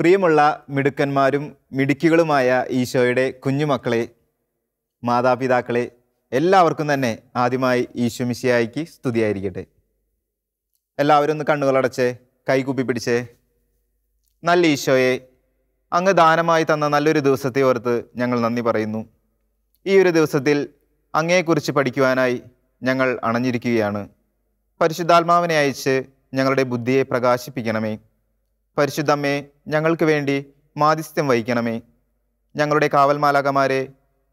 പ്രിയമുള്ള മിടുക്കന്മാരും മിടുക്കികളുമായ ഈശോയുടെ കുഞ്ഞുമക്കളെ മാതാപിതാക്കളെ എല്ലാവർക്കും തന്നെ ആദ്യമായി ഈശോമിശിയായിക്ക് സ്തുതിയായിരിക്കട്ടെ എല്ലാവരും ഒന്ന് കണ്ണുകളടച്ച് കൈകൂപ്പി പിടിച്ച് നല്ല ഈശോയെ അങ്ങ് ദാനമായി തന്ന നല്ലൊരു ദിവസത്തെ ഓർത്ത് ഞങ്ങൾ നന്ദി പറയുന്നു ഈ ഒരു ദിവസത്തിൽ അങ്ങയെക്കുറിച്ച് പഠിക്കുവാനായി ഞങ്ങൾ അണഞ്ഞിരിക്കുകയാണ് പരിശുദ്ധാത്മാവിനെ അയച്ച് ഞങ്ങളുടെ ബുദ്ധിയെ പ്രകാശിപ്പിക്കണമേ പരിശുദ്ധമ്മേ ഞങ്ങൾക്ക് വേണ്ടി മാധ്യസ്ഥ്യം വഹിക്കണമേ ഞങ്ങളുടെ കാവൽമാലാകമാരെ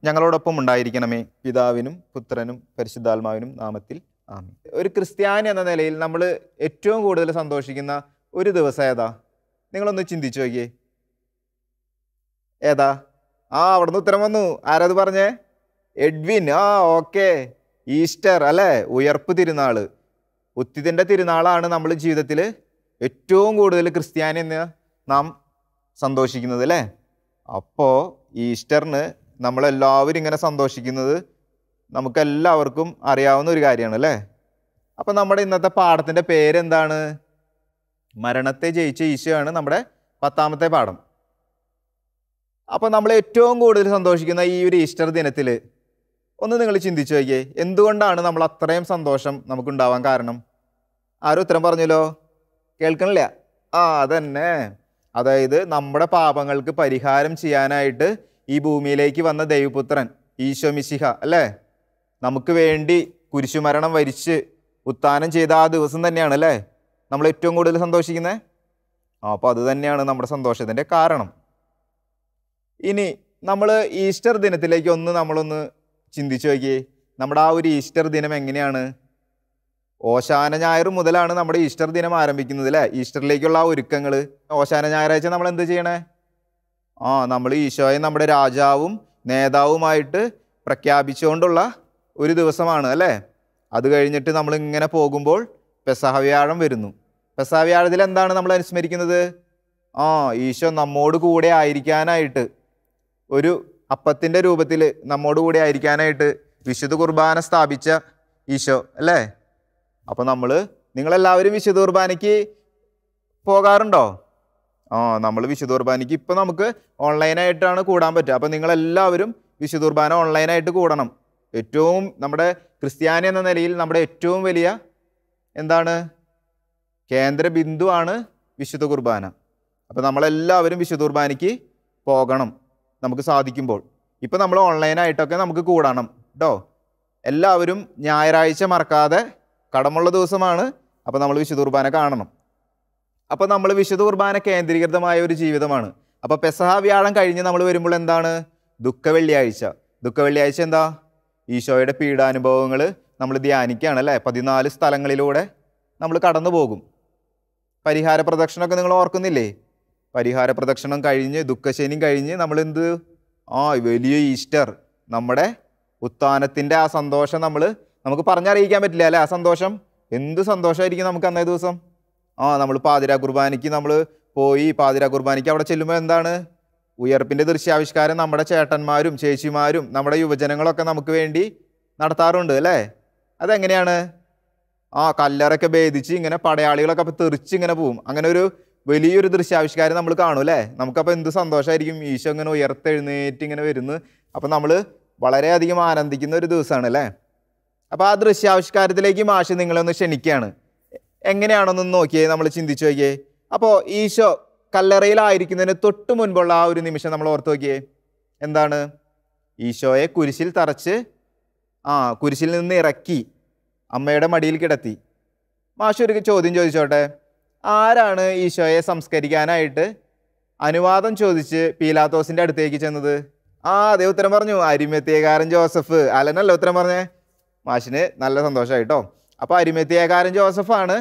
ഞങ്ങളോടൊപ്പം ഉണ്ടായിരിക്കണമേ പിതാവിനും പുത്രനും പരിശുദ്ധാത്മാവിനും നാമത്തിൽ ആമി ഒരു ക്രിസ്ത്യാനി എന്ന നിലയിൽ നമ്മൾ ഏറ്റവും കൂടുതൽ സന്തോഷിക്കുന്ന ഒരു ദിവസം ഏതാ നിങ്ങളൊന്ന് ചിന്തിച്ചു നോക്കിയേ ഏതാ ആ അവിടുന്ന് ഉത്തരം വന്നു ആരത് പറഞ്ഞേ എഡ്വിൻ ആ ഓക്കെ ഈസ്റ്റർ അല്ലേ ഉയർപ്പ് തിരുനാൾ ഉത്തിതിൻ്റെ തിരുനാളാണ് നമ്മൾ ജീവിതത്തിൽ ഏറ്റവും കൂടുതൽ ക്രിസ്ത്യാനി എന്ന് നാം സന്തോഷിക്കുന്നത് അല്ലേ അപ്പോൾ ഈസ്റ്ററിന് നമ്മളെല്ലാവരും ഇങ്ങനെ സന്തോഷിക്കുന്നത് നമുക്കെല്ലാവർക്കും അറിയാവുന്ന ഒരു കാര്യമാണ് അല്ലേ അപ്പം നമ്മുടെ ഇന്നത്തെ പാഠത്തിൻ്റെ പേരെന്താണ് മരണത്തെ ജയിച്ച ഈശോയാണ് നമ്മുടെ പത്താമത്തെ പാഠം അപ്പോൾ നമ്മൾ ഏറ്റവും കൂടുതൽ സന്തോഷിക്കുന്ന ഈ ഒരു ഈസ്റ്റർ ദിനത്തിൽ ഒന്ന് നിങ്ങൾ ചിന്തിച്ചു നോക്കിയേ എന്തുകൊണ്ടാണ് നമ്മൾ അത്രയും സന്തോഷം നമുക്കുണ്ടാവാൻ കാരണം ആരും ഉത്തരം പറഞ്ഞല്ലോ കേൾക്കണില്ല ആ അതന്നെ അതായത് നമ്മുടെ പാപങ്ങൾക്ക് പരിഹാരം ചെയ്യാനായിട്ട് ഈ ഭൂമിയിലേക്ക് വന്ന ദൈവപുത്രൻ ഈശോ മിശിഹ അല്ലേ നമുക്ക് വേണ്ടി കുരിശുമരണം വരിച്ച് ഉത്താനം ചെയ്ത ആ ദിവസം തന്നെയാണ് അല്ലേ നമ്മൾ ഏറ്റവും കൂടുതൽ സന്തോഷിക്കുന്നത് അപ്പോൾ അത് തന്നെയാണ് നമ്മുടെ സന്തോഷത്തിൻ്റെ കാരണം ഇനി നമ്മൾ ഈസ്റ്റർ ദിനത്തിലേക്ക് ഒന്ന് നമ്മളൊന്ന് ചിന്തിച്ച് നോക്കിയേ നമ്മുടെ ആ ഒരു ഈസ്റ്റർ ദിനം എങ്ങനെയാണ് ഓശാന ഞായർ മുതലാണ് നമ്മുടെ ഈസ്റ്റർ ദിനം ആരംഭിക്കുന്നത് അല്ലേ ഈസ്റ്ററിലേക്കുള്ള ആ ഒരുക്കങ്ങൾ ഓശാന ഞായറാഴ്ച നമ്മൾ എന്ത് ചെയ്യണേ ആ നമ്മൾ ഈശോയെ നമ്മുടെ രാജാവും നേതാവുമായിട്ട് പ്രഖ്യാപിച്ചുകൊണ്ടുള്ള ഒരു ദിവസമാണ് അല്ലേ അത് കഴിഞ്ഞിട്ട് നമ്മൾ ഇങ്ങനെ പോകുമ്പോൾ പെസഹവ്യാഴം വരുന്നു പെസഹവ്യാഴത്തിൽ എന്താണ് നമ്മൾ അനുസ്മരിക്കുന്നത് ആ ഈശോ നമ്മോട് കൂടെ ആയിരിക്കാനായിട്ട് ഒരു അപ്പത്തിൻ്റെ രൂപത്തിൽ നമ്മോട് കൂടെ ആയിരിക്കാനായിട്ട് വിശുദ്ധ കുർബാന സ്ഥാപിച്ച ഈശോ അല്ലേ അപ്പോൾ നമ്മൾ നിങ്ങളെല്ലാവരും വിശുദ്ധ കുർബാനയ്ക്ക് പോകാറുണ്ടോ ആ നമ്മൾ വിശുദ്ധ കുർബാനയ്ക്ക് ഇപ്പോൾ നമുക്ക് ഓൺലൈനായിട്ടാണ് കൂടാൻ പറ്റുക അപ്പോൾ നിങ്ങളെല്ലാവരും വിശുദ്ധ കുർബാന ഓൺലൈനായിട്ട് കൂടണം ഏറ്റവും നമ്മുടെ ക്രിസ്ത്യാനി എന്ന നിലയിൽ നമ്മുടെ ഏറ്റവും വലിയ എന്താണ് കേന്ദ്ര ബിന്ദുവാണ് വിശുദ്ധ കുർബാന അപ്പോൾ നമ്മളെല്ലാവരും വിശുദ്ധ കുർബാനയ്ക്ക് പോകണം നമുക്ക് സാധിക്കുമ്പോൾ ഇപ്പോൾ നമ്മൾ ഓൺലൈനായിട്ടൊക്കെ നമുക്ക് കൂടണം കേട്ടോ എല്ലാവരും ഞായറാഴ്ച മറക്കാതെ കടമുള്ള ദിവസമാണ് അപ്പോൾ നമ്മൾ വിശുദ്ധ കുർബാന കാണണം അപ്പോൾ നമ്മൾ വിശുദ്ധ കുർബാന കേന്ദ്രീകൃതമായ ഒരു ജീവിതമാണ് അപ്പോൾ പെസഹ വ്യാഴം കഴിഞ്ഞ് നമ്മൾ വരുമ്പോൾ എന്താണ് ദുഃഖ വെള്ളിയാഴ്ച ദുഃഖ വെള്ളിയാഴ്ച എന്താ ഈശോയുടെ പീഡാനുഭവങ്ങൾ നമ്മൾ ധ്യാനിക്കുകയാണ് അല്ലേ പതിനാല് സ്ഥലങ്ങളിലൂടെ നമ്മൾ കടന്നു പോകും പരിഹാര പ്രദക്ഷിണമൊക്കെ നിങ്ങൾ ഓർക്കുന്നില്ലേ പരിഹാര പ്രദക്ഷിണം കഴിഞ്ഞ് ദുഃഖശനിയും കഴിഞ്ഞ് നമ്മൾ എന്ത് ആ വലിയ ഈസ്റ്റർ നമ്മുടെ ഉത്ഥാനത്തിൻ്റെ ആ സന്തോഷം നമ്മൾ നമുക്ക് പറഞ്ഞറിയിക്കാൻ പറ്റില്ല അല്ലേ ആ സന്തോഷം എന്ത് സന്തോഷമായിരിക്കും നമുക്ക് അന്നേ ദിവസം ആ നമ്മൾ പാതിര കുർബാനയ്ക്ക് നമ്മൾ പോയി പാതിര കുർബാനയ്ക്ക് അവിടെ ചെല്ലുമ്പോൾ എന്താണ് ഉയർപ്പിൻ്റെ ദൃശ്യാവിഷ്കാരം നമ്മുടെ ചേട്ടന്മാരും ചേച്ചിമാരും നമ്മുടെ യുവജനങ്ങളൊക്കെ നമുക്ക് വേണ്ടി നടത്താറുണ്ട് അല്ലേ അതെങ്ങനെയാണ് ആ കല്ലറൊക്കെ ഭേദിച്ച് ഇങ്ങനെ പടയാളികളൊക്കെ അപ്പോൾ തെറിച്ച് ഇങ്ങനെ പോവും അങ്ങനെ ഒരു വലിയൊരു ദൃശ്യാവിഷ്കാരം നമ്മൾ കാണും അല്ലേ നമുക്കപ്പോൾ എന്ത് സന്തോഷമായിരിക്കും ഈശോ ഇങ്ങനെ ഉയർത്തെഴുന്നേറ്റ് ഇങ്ങനെ വരുന്നു അപ്പോൾ നമ്മൾ വളരെയധികം ആനന്ദിക്കുന്ന ഒരു ദിവസമാണ് അല്ലേ അപ്പോൾ ആ ദൃശ്യാവിഷ്കാരത്തിലേക്ക് മാഷ് നിങ്ങളൊന്ന് ക്ഷണിക്കുകയാണ് എങ്ങനെയാണെന്നൊന്ന് നോക്കിയേ നമ്മൾ ചിന്തിച്ചു നോക്കിയേ അപ്പോൾ ഈശോ കല്ലറയിലായിരിക്കുന്നതിന് തൊട്ട് മുൻപുള്ള ആ ഒരു നിമിഷം നമ്മൾ ഓർത്ത് നോക്കിയേ എന്താണ് ഈശോയെ കുരിശിൽ തറച്ച് ആ കുരിശിൽ നിന്ന് ഇറക്കി അമ്മയുടെ മടിയിൽ കിടത്തി മാഷ് ഒരു ചോദ്യം ചോദിച്ചോട്ടെ ആരാണ് ഈശോയെ സംസ്കരിക്കാനായിട്ട് അനുവാദം ചോദിച്ച് പീലാത്തോസിൻ്റെ അടുത്തേക്ക് ചെന്നത് ആ അതേ ഉത്തരം പറഞ്ഞു അരിമത്യകാരൻ ജോസഫ് അലനല്ല ഉത്തരം പറഞ്ഞേ മാഷിന് നല്ല സന്തോഷമായിട്ടോ അപ്പോൾ അരിമത്തിയേക്കാരൻ ജോസഫാണ്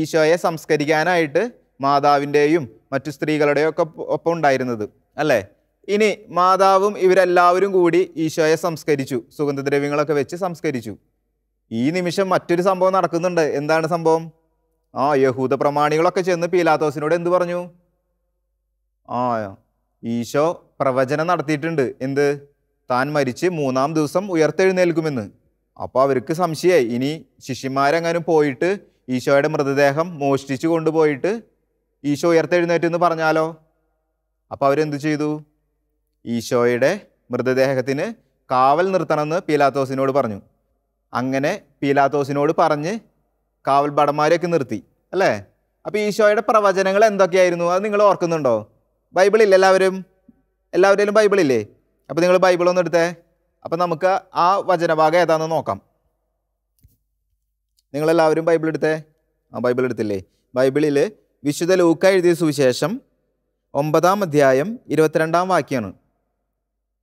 ഈശോയെ സംസ്കരിക്കാനായിട്ട് മാതാവിൻ്റെയും മറ്റു സ്ത്രീകളുടെയും ഒക്കെ ഒപ്പം ഉണ്ടായിരുന്നത് അല്ലേ ഇനി മാതാവും ഇവരെല്ലാവരും കൂടി ഈശോയെ സംസ്കരിച്ചു സുഗന്ധദ്രവ്യങ്ങളൊക്കെ വെച്ച് സംസ്കരിച്ചു ഈ നിമിഷം മറ്റൊരു സംഭവം നടക്കുന്നുണ്ട് എന്താണ് സംഭവം ആ യഹൂദ പ്രമാണികളൊക്കെ ചെന്ന് പീലാത്തോസിനോട് എന്ത് പറഞ്ഞു ആ ഈശോ പ്രവചനം നടത്തിയിട്ടുണ്ട് എന്ത് താൻ മരിച്ച് മൂന്നാം ദിവസം ഉയർത്തെഴുന്നേൽക്കുമെന്ന് അപ്പോൾ അവർക്ക് സംശയമായി ഇനി ശിഷ്യന്മാരെങ്ങനും പോയിട്ട് ഈശോയുടെ മൃതദേഹം മോഷ്ടിച്ചു കൊണ്ടുപോയിട്ട് ഈശോ ഉയർത്തെഴുന്നേറ്റെന്ന് പറഞ്ഞാലോ അപ്പോൾ അവരെന്ത് ചെയ്തു ഈശോയുടെ മൃതദേഹത്തിന് കാവൽ നിർത്തണമെന്ന് പീലാത്തോസിനോട് പറഞ്ഞു അങ്ങനെ പീലാത്തോസിനോട് പറഞ്ഞ് കാവൽ ഭടന്മാരെയൊക്കെ നിർത്തി അല്ലേ അപ്പോൾ ഈശോയുടെ പ്രവചനങ്ങൾ എന്തൊക്കെയായിരുന്നു അത് നിങ്ങൾ ഓർക്കുന്നുണ്ടോ ബൈബിളില്ല എല്ലാവരും എല്ലാവരുടെയും ബൈബിളില്ലേ അപ്പോൾ നിങ്ങൾ ബൈബിളൊന്നും എടുത്തേ അപ്പം നമുക്ക് ആ വചനഭാഗം ഏതാണെന്ന് നോക്കാം നിങ്ങളെല്ലാവരും ബൈബിൾ എടുത്തേ ആ ബൈബിൾ എടുത്തില്ലേ ബൈബിളിൽ വിശുദ്ധ ലൂക്ക എഴുതിയ സുവിശേഷം ഒമ്പതാം അധ്യായം ഇരുപത്തിരണ്ടാം വാക്യമാണ്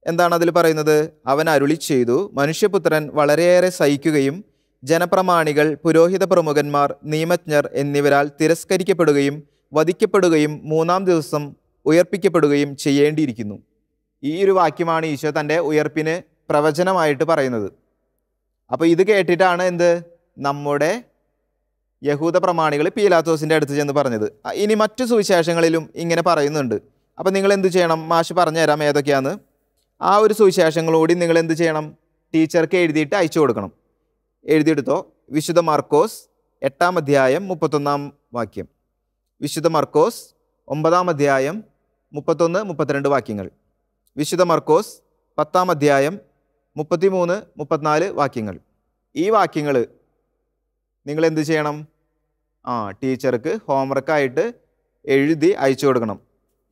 എന്താണ് അതിൽ പറയുന്നത് അവൻ അരുളി ചെയ്തു മനുഷ്യപുത്രൻ വളരെയേറെ സഹിക്കുകയും ജനപ്രമാണികൾ പുരോഹിത പ്രമുഖന്മാർ നിയമജ്ഞർ എന്നിവരാൽ തിരസ്കരിക്കപ്പെടുകയും വധിക്കപ്പെടുകയും മൂന്നാം ദിവസം ഉയർപ്പിക്കപ്പെടുകയും ചെയ്യേണ്ടിയിരിക്കുന്നു ഈ ഒരു വാക്യമാണ് ഈശോ തൻ്റെ ഉയർപ്പിന് പ്രവചനമായിട്ട് പറയുന്നത് അപ്പോൾ ഇത് കേട്ടിട്ടാണ് എന്ത് നമ്മുടെ യഹൂദ പ്രമാണികൾ പീലാത്തോസിൻ്റെ അടുത്ത് ചെന്ന് പറഞ്ഞത് ഇനി മറ്റു സുവിശേഷങ്ങളിലും ഇങ്ങനെ പറയുന്നുണ്ട് അപ്പോൾ നിങ്ങൾ എന്ത് ചെയ്യണം മാഷ് പറഞ്ഞുതരാം ഏതൊക്കെയാണ് ആ ഒരു സുവിശേഷങ്ങളോടി നിങ്ങൾ എന്ത് ചെയ്യണം ടീച്ചർക്ക് എഴുതിയിട്ട് അയച്ചു കൊടുക്കണം എഴുതിയെടുത്തോ വിശുദ്ധ മാർക്കോസ് എട്ടാം അധ്യായം മുപ്പത്തൊന്നാം വാക്യം വിശുദ്ധ മർക്കോസ് ഒമ്പതാം അധ്യായം മുപ്പത്തൊന്ന് മുപ്പത്തിരണ്ട് വാക്യങ്ങൾ വിശുദ്ധ മർക്കോസ് പത്താം അധ്യായം മുപ്പത്തിമൂന്ന് മുപ്പത്തിനാല് വാക്യങ്ങൾ ഈ വാക്യങ്ങൾ നിങ്ങൾ എന്ത് ചെയ്യണം ആ ടീച്ചർക്ക് ഹോംവർക്കായിട്ട് എഴുതി അയച്ചു കൊടുക്കണം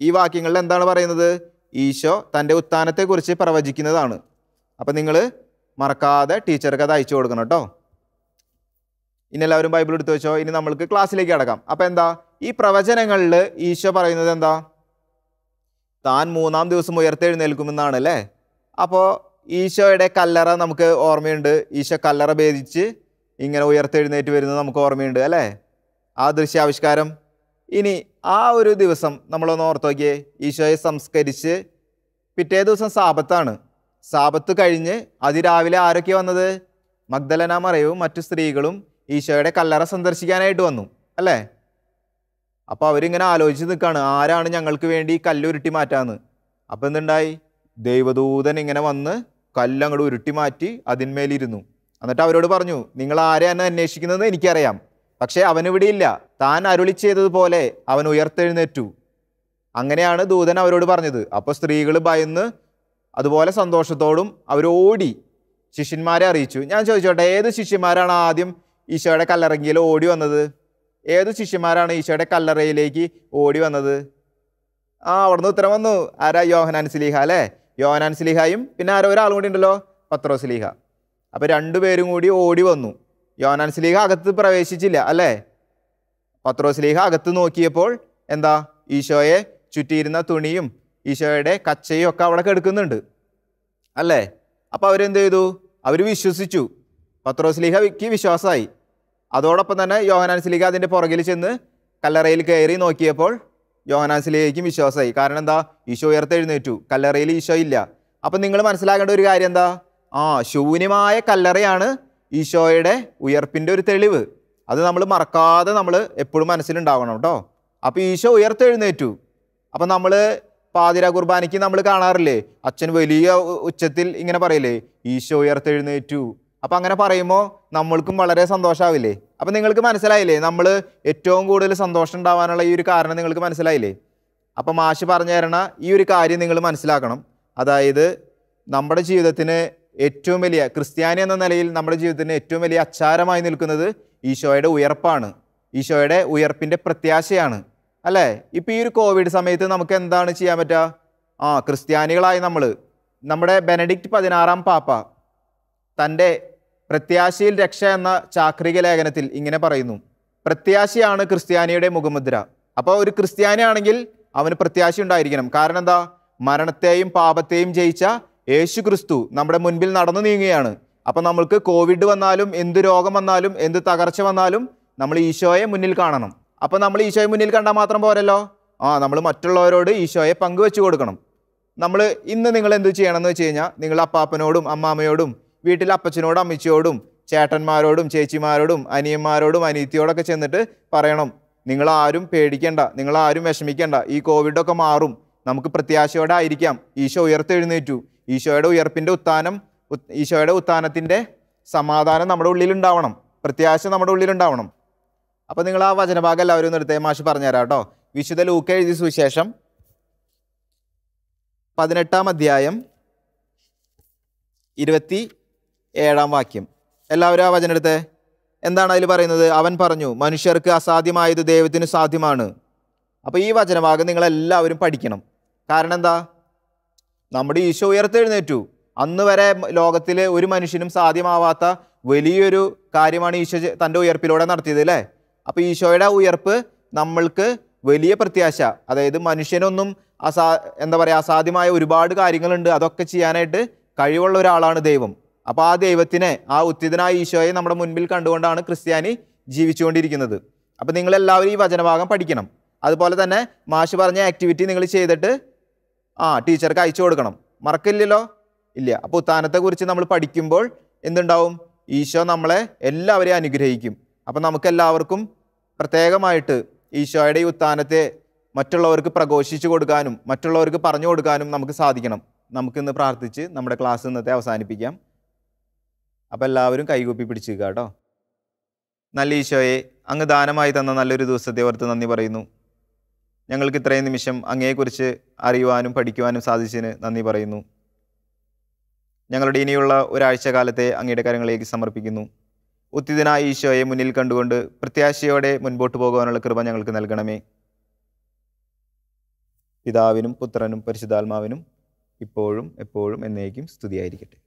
ഈ വാക്യങ്ങളിൽ എന്താണ് പറയുന്നത് ഈശോ തൻ്റെ ഉത്ഥാനത്തെക്കുറിച്ച് പ്രവചിക്കുന്നതാണ് അപ്പം നിങ്ങൾ മറക്കാതെ ടീച്ചർക്ക് അത് അയച്ചു കൊടുക്കണം കേട്ടോ ഇനി എല്ലാവരും ബൈബിൾ എടുത്തു വെച്ചോ ഇനി നമ്മൾക്ക് ക്ലാസ്സിലേക്ക് അടക്കാം അപ്പോൾ എന്താ ഈ പ്രവചനങ്ങളിൽ ഈശോ പറയുന്നത് എന്താ താൻ മൂന്നാം ദിവസം ഉയർത്തെഴുന്നേൽക്കുമെന്നാണ് അല്ലേ അപ്പോൾ ഈശോയുടെ കല്ലറ നമുക്ക് ഓർമ്മയുണ്ട് ഈശോ കല്ലറ ഭേദിച്ച് ഇങ്ങനെ ഉയർത്തെഴുന്നേറ്റ് വരുന്നത് നമുക്ക് ഓർമ്മയുണ്ട് അല്ലേ ആ ദൃശ്യാവിഷ്കാരം ഇനി ആ ഒരു ദിവസം നമ്മളൊന്ന് ഓർത്ത് നോക്കിയേ ഈശോയെ സംസ്കരിച്ച് പിറ്റേ ദിവസം സാപത്താണ് സാപത്ത് കഴിഞ്ഞ് അതിരാവിലെ ആരൊക്കെ വന്നത് മഗ്ദലന മറയവും മറ്റു സ്ത്രീകളും ഈശോയുടെ കല്ലറ സന്ദർശിക്കാനായിട്ട് വന്നു അല്ലേ അപ്പോൾ അവരിങ്ങനെ ആലോചിച്ച് നിൽക്കുകയാണ് ആരാണ് ഞങ്ങൾക്ക് വേണ്ടി കല്ലുരുട്ടി മാറ്റാമെന്ന് അപ്പോൾ എന്തുണ്ടായി ദൈവദൂതൻ ഇങ്ങനെ വന്ന് കല്ലങ്ങോട് ഉരുട്ടി മാറ്റി അതിന്മേലിരുന്നു എന്നിട്ട് അവരോട് പറഞ്ഞു നിങ്ങൾ ആരെയാണ് അന്വേഷിക്കുന്നതെന്ന് എനിക്കറിയാം പക്ഷേ അവനിവിടെയില്ല താൻ അരുളി ചെയ്തതുപോലെ അവൻ ഉയർത്തെഴുന്നേറ്റു അങ്ങനെയാണ് ദൂതൻ അവരോട് പറഞ്ഞത് അപ്പോൾ സ്ത്രീകൾ ഭയന്ന് അതുപോലെ സന്തോഷത്തോടും അവരോടി ശിഷ്യന്മാരെ അറിയിച്ചു ഞാൻ ചോദിച്ചോട്ടെ ഏത് ശിഷ്യന്മാരാണ് ആദ്യം ഈശോയുടെ കല്ലറങ്കിയിൽ ഓടി വന്നത് ഏത് ശിഷ്യന്മാരാണ് ഈശോയുടെ കല്ലറയിലേക്ക് ഓടി വന്നത് ആ അവിടുന്ന് ഉത്തരം വന്നു ആരാ യോഹനാൻ സിലീഹ അല്ലേ യോനാൻ സിലിഹായും പിന്നെ ആരോ ഒരാളും കൂടി ഉണ്ടല്ലോ പത്രോ സിലിഹ അപ്പോൾ രണ്ടുപേരും കൂടി ഓടി വന്നു യോനാൻ സിലിഹ അകത്ത് പ്രവേശിച്ചില്ല അല്ലേ പത്രോ സിലിഹ അകത്ത് നോക്കിയപ്പോൾ എന്താ ഈശോയെ ചുറ്റിയിരുന്ന തുണിയും ഈശോയുടെ കച്ചയും ഒക്കെ അവിടെ കെടുക്കുന്നുണ്ട് അല്ലേ അപ്പോൾ അവരെന്ത് ചെയ്തു അവർ വിശ്വസിച്ചു പത്രോസ്ലിഹയ്ക്ക് വിശ്വാസമായി അതോടൊപ്പം തന്നെ യോഹനാൻ സ്ലിഹ അതിൻ്റെ പുറകിൽ ചെന്ന് കല്ലറയിൽ കയറി നോക്കിയപ്പോൾ യോഹനാസിലേക്കും വിശ്വാസമായി കാരണം എന്താ ഈശോ ഉയർത്തെഴുന്നേറ്റു കല്ലറയിൽ ഈശോ ഇല്ല അപ്പം നിങ്ങൾ മനസ്സിലാക്കേണ്ട ഒരു കാര്യം എന്താ ആ ശൂന്യമായ കല്ലറയാണ് ഈശോയുടെ ഉയർപ്പിൻ്റെ ഒരു തെളിവ് അത് നമ്മൾ മറക്കാതെ നമ്മൾ എപ്പോഴും മനസ്സിലുണ്ടാവണം കേട്ടോ അപ്പോൾ ഈശോ ഉയർത്തെഴുന്നേറ്റു അപ്പം നമ്മൾ പാതിര കുർബാനയ്ക്ക് നമ്മൾ കാണാറില്ലേ അച്ഛൻ വലിയ ഉച്ചത്തിൽ ഇങ്ങനെ പറയില്ലേ ഈശോ ഉയർത്തെഴുന്നേറ്റു അപ്പം അങ്ങനെ പറയുമ്പോൾ നമ്മൾക്കും വളരെ സന്തോഷമാവില്ലേ അപ്പം നിങ്ങൾക്ക് മനസ്സിലായില്ലേ നമ്മൾ ഏറ്റവും കൂടുതൽ സന്തോഷം ഉണ്ടാവാനുള്ള ഈ ഒരു കാരണം നിങ്ങൾക്ക് മനസ്സിലായില്ലേ അപ്പം മാഷ് പറഞ്ഞു തരണ ഈ ഒരു കാര്യം നിങ്ങൾ മനസ്സിലാക്കണം അതായത് നമ്മുടെ ജീവിതത്തിന് ഏറ്റവും വലിയ ക്രിസ്ത്യാനി എന്ന നിലയിൽ നമ്മുടെ ജീവിതത്തിന് ഏറ്റവും വലിയ അച്ചാരമായി നിൽക്കുന്നത് ഈശോയുടെ ഉയർപ്പാണ് ഈശോയുടെ ഉയർപ്പിൻ്റെ പ്രത്യാശയാണ് അല്ലേ ഇപ്പോൾ ഈ ഒരു കോവിഡ് സമയത്ത് നമുക്ക് എന്താണ് ചെയ്യാൻ പറ്റുക ആ ക്രിസ്ത്യാനികളായി നമ്മൾ നമ്മുടെ ബെനഡിക്റ്റ് പതിനാറാം പാപ്പ തൻ്റെ പ്രത്യാശയിൽ രക്ഷ എന്ന ചാക്രിക ലേഖനത്തിൽ ഇങ്ങനെ പറയുന്നു പ്രത്യാശയാണ് ക്രിസ്ത്യാനിയുടെ മുഖമുദ്ര അപ്പോൾ ഒരു ക്രിസ്ത്യാനിയാണെങ്കിൽ അവന് പ്രത്യാശ ഉണ്ടായിരിക്കണം കാരണം എന്താ മരണത്തെയും പാപത്തെയും ജയിച്ച യേശു ക്രിസ്തു നമ്മുടെ മുൻപിൽ നടന്നു നീങ്ങുകയാണ് അപ്പം നമ്മൾക്ക് കോവിഡ് വന്നാലും എന്ത് രോഗം വന്നാലും എന്ത് തകർച്ച വന്നാലും നമ്മൾ ഈശോയെ മുന്നിൽ കാണണം അപ്പം നമ്മൾ ഈശോയെ മുന്നിൽ കണ്ടാൽ മാത്രം പോരല്ലോ ആ നമ്മൾ മറ്റുള്ളവരോട് ഈശോയെ പങ്കുവെച്ചു കൊടുക്കണം നമ്മൾ ഇന്ന് നിങ്ങൾ എന്ത് ചെയ്യണമെന്ന് വെച്ച് കഴിഞ്ഞാൽ നിങ്ങൾ അപ്പാപ്പനോടും അമ്മാമ്മയോടും വീട്ടിൽ അപ്പച്ചനോടും അമ്മച്ചിയോടും ചേട്ടന്മാരോടും ചേച്ചിമാരോടും അനിയന്മാരോടും അനിയത്തിയോടൊക്കെ ചെന്നിട്ട് പറയണം നിങ്ങളാരും പേടിക്കേണ്ട നിങ്ങളാരും വിഷമിക്കേണ്ട ഈ കോവിഡൊക്കെ മാറും നമുക്ക് പ്രത്യാശയോടെ ആയിരിക്കാം ഈശോ ഉയർത്തെഴുന്നേറ്റു ഈശോയുടെ ഉയർപ്പിൻ്റെ ഉത്ഥാനം ഈശോയുടെ ഉത്ഥാനത്തിൻ്റെ സമാധാനം നമ്മുടെ ഉള്ളിലുണ്ടാവണം പ്രത്യാശ നമ്മുടെ ഉള്ളിലുണ്ടാവണം അപ്പോൾ നിങ്ങൾ ആ വചനഭാഗം എല്ലാവരും ഒന്ന് എടുത്തേ മാഷ് പറഞ്ഞുതരാം കേട്ടോ വിശുദ്ധ ലൂക്ക എഴുതിയ സുവിശേഷം പതിനെട്ടാം അധ്യായം ഇരുപത്തി ഏഴാം വാക്യം എല്ലാവരും ആ വചനെടുത്തേ എന്താണ് അതിൽ പറയുന്നത് അവൻ പറഞ്ഞു മനുഷ്യർക്ക് അസാധ്യമായത് ദൈവത്തിന് സാധ്യമാണ് അപ്പോൾ ഈ വചനഭാഗം നിങ്ങളെല്ലാവരും പഠിക്കണം കാരണം എന്താ നമ്മുടെ ഈശോ ഉയർത്തെഴുന്നേറ്റു അന്ന് വരെ ലോകത്തിലെ ഒരു മനുഷ്യനും സാധ്യമാവാത്ത വലിയൊരു കാര്യമാണ് ഈശോ തൻ്റെ ഉയർപ്പിലൂടെ നടത്തിയത് അല്ലേ അപ്പോൾ ഈശോയുടെ ഉയർപ്പ് നമ്മൾക്ക് വലിയ പ്രത്യാശ അതായത് മനുഷ്യനൊന്നും അസാ എന്താ പറയുക അസാധ്യമായ ഒരുപാട് കാര്യങ്ങളുണ്ട് അതൊക്കെ ചെയ്യാനായിട്ട് കഴിവുള്ള ഒരാളാണ് ദൈവം അപ്പോൾ ആ ദൈവത്തിനെ ആ ഉത്തിതനായ ഈശോയെ നമ്മുടെ മുൻപിൽ കണ്ടുകൊണ്ടാണ് ക്രിസ്ത്യാനി ജീവിച്ചുകൊണ്ടിരിക്കുന്നത് അപ്പോൾ നിങ്ങളെല്ലാവരും ഈ വചനഭാഗം പഠിക്കണം അതുപോലെ തന്നെ മാഷ് പറഞ്ഞ ആക്ടിവിറ്റി നിങ്ങൾ ചെയ്തിട്ട് ആ ടീച്ചർക്ക് അയച്ചു കൊടുക്കണം മറക്കില്ലല്ലോ ഇല്ല അപ്പോൾ ഉത്താനത്തെക്കുറിച്ച് നമ്മൾ പഠിക്കുമ്പോൾ എന്തുണ്ടാവും ഈശോ നമ്മളെ എല്ലാവരെയും അനുഗ്രഹിക്കും അപ്പോൾ നമുക്കെല്ലാവർക്കും പ്രത്യേകമായിട്ട് ഈശോയുടെ ഈ ഉത്താനത്തെ മറ്റുള്ളവർക്ക് പ്രഘോഷിച്ചു കൊടുക്കാനും മറ്റുള്ളവർക്ക് പറഞ്ഞു കൊടുക്കാനും നമുക്ക് സാധിക്കണം നമുക്കിന്ന് പ്രാർത്ഥിച്ച് നമ്മുടെ ക്ലാസ് ഇന്നത്തെ അവസാനിപ്പിക്കാം അപ്പോൾ എല്ലാവരും കൈകൂപ്പി പിടിച്ചു കേട്ടോ നല്ല ഈശോയെ അങ്ങ് ദാനമായി തന്ന നല്ലൊരു ദിവസത്തെ ഓർത്ത് നന്ദി പറയുന്നു ഞങ്ങൾക്ക് ഇത്രയും നിമിഷം അങ്ങയെക്കുറിച്ച് അറിയുവാനും പഠിക്കുവാനും സാധിച്ചതിന് നന്ദി പറയുന്നു ഞങ്ങളുടെ ഇനിയുള്ള ഒരാഴ്ച കാലത്തെ അങ്ങയുടെ കരങ്ങളിലേക്ക് സമർപ്പിക്കുന്നു ഉത്തിതനായ ഈശോയെ മുന്നിൽ കണ്ടുകൊണ്ട് പ്രത്യാശയോടെ മുൻപോട്ട് പോകുവാനുള്ള കൃപ ഞങ്ങൾക്ക് നൽകണമേ പിതാവിനും പുത്രനും പരിശുദ്ധാത്മാവിനും ഇപ്പോഴും എപ്പോഴും എന്നേക്കും സ്തുതിയായിരിക്കട്ടെ